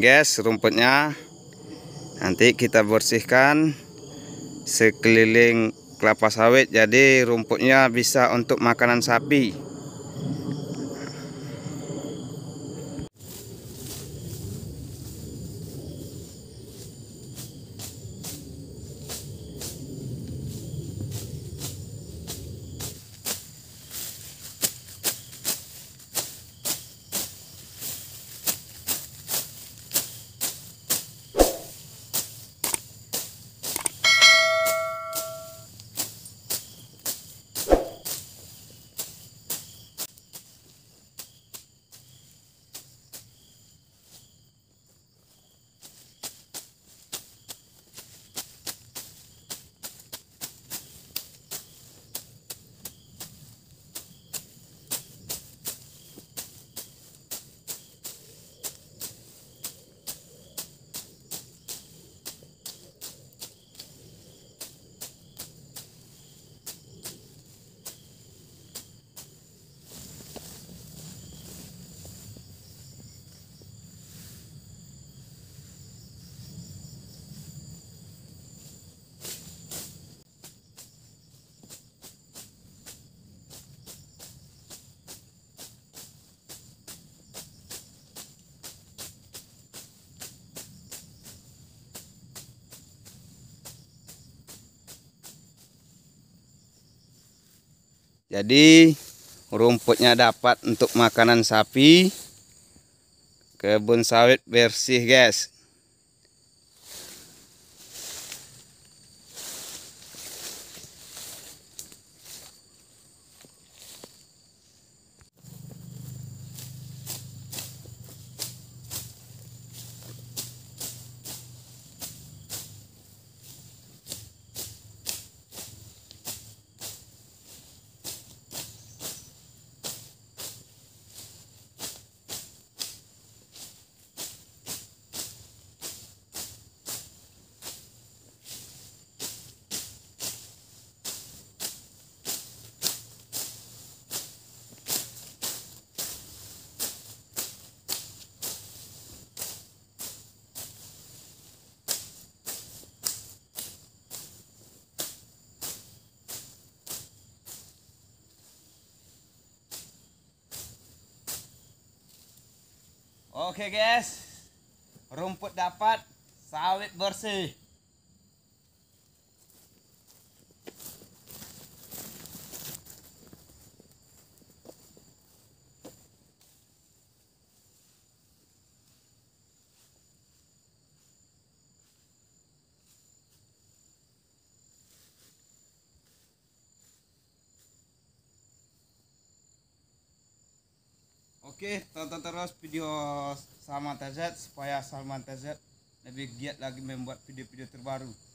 guys rumputnya nanti kita bersihkan sekeliling kelapa sawit jadi rumputnya bisa untuk makanan sapi Jadi rumputnya dapat untuk makanan sapi. Kebun sawit bersih guys. Oke guys, rumput dapat, sawit bersih. Oke, tonton terus video Salman TZ supaya Salman TZ lebih giat lagi membuat video-video terbaru.